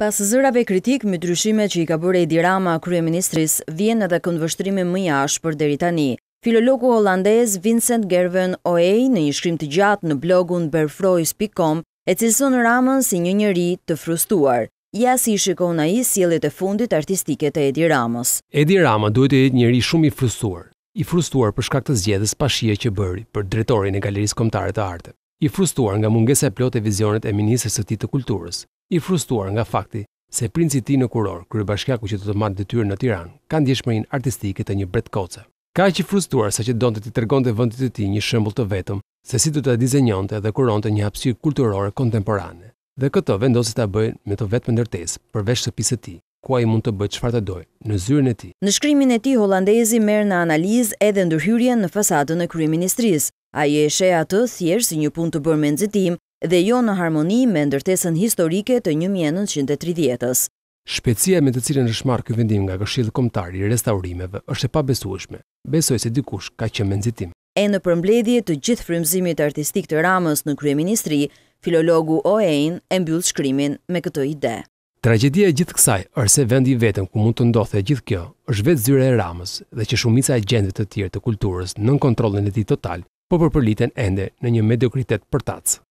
Pas zërave kritik, me dryshime që i ka bërë Edi Rama, Krye Ministris, edhe këndvështrimi më jashë për deri tani. Filologu holandez Vincent Gerven Oej në një shkrim të gjatë në blogun berfrojus.com e cilëson Ramën si një njëri të frustuar. Ja si i shikona i sielit e fundit artistiket e Edi Ramës. Edi Rama duhet e jetë njëri shumë i frustuar. I frustuar për shkaktës zjedhës pashie që bëri për dretorin e Galerisë Komtare të Arte. I frustuar nga mungese e plot e vizionet e Ministrës të ti të kulturës, i frustuar nga fakti se princi i tij në kuror, kryebashkiaku që do të marrë dëtyrë në Tiranë, ka ndjeshmërinë artistike të një bretkoce. Ka që i frustuar saqë donte të tregonte vendit të tij një shembull të vetëm se si do ta dizenjonte dhe kuronte një hapësirë kulturore kontemporane. Dhe këtë vendosi ta bëjë me të vetëm ndërtesë, përveç shtëpisë së tij ku ai mund të bëjë çfarë të dojë në zyrën e tij. Në shkrimin e tij hollandezi merr në analizë edhe ndërhyrjen në fasadën e kryeministrisë. Ai e sheh atë thjesht si një punë të bërë me nxitim, dhe jo në harmoni me ndërtesën historike të 1930-ës. Shpecia me të cilën është marrë ky vendim nga Këshilli Kombëtar i Restaurimeve është e pabesueshme. Besoj se dikush ka që menzitim. nxitim. E në përmbledhje të gjithë frymëzimit artistik të Ramës në kryeministri, filologu Oein e mbyll shkrimin me këtë ide. Tragjedia e gjithë kësaj ërse vendi vetëm ku mund të ndodhte gjithë kjo është vetë zyra e Ramës dhe që shumica e gjendit të tjerë të kulturës nën kontrollin e tij total, po përpëliten ende në një mediokritet përtac.